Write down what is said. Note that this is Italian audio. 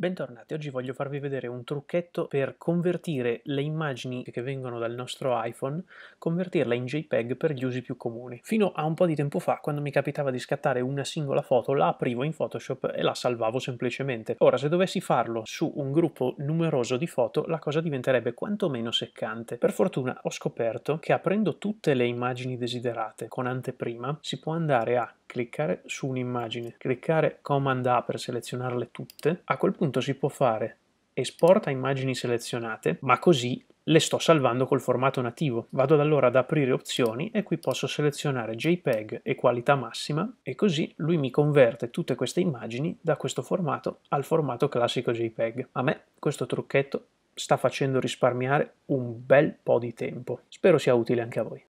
Bentornati, oggi voglio farvi vedere un trucchetto per convertire le immagini che vengono dal nostro iPhone, convertirle in JPEG per gli usi più comuni. Fino a un po' di tempo fa, quando mi capitava di scattare una singola foto, la aprivo in Photoshop e la salvavo semplicemente. Ora, se dovessi farlo su un gruppo numeroso di foto, la cosa diventerebbe quantomeno seccante. Per fortuna ho scoperto che aprendo tutte le immagini desiderate con anteprima, si può andare a cliccare su un'immagine, cliccare Command A per selezionarle tutte, a quel punto si può fare esporta immagini selezionate, ma così le sto salvando col formato nativo. Vado allora ad aprire opzioni e qui posso selezionare JPEG e qualità massima e così lui mi converte tutte queste immagini da questo formato al formato classico JPEG. A me questo trucchetto sta facendo risparmiare un bel po' di tempo. Spero sia utile anche a voi.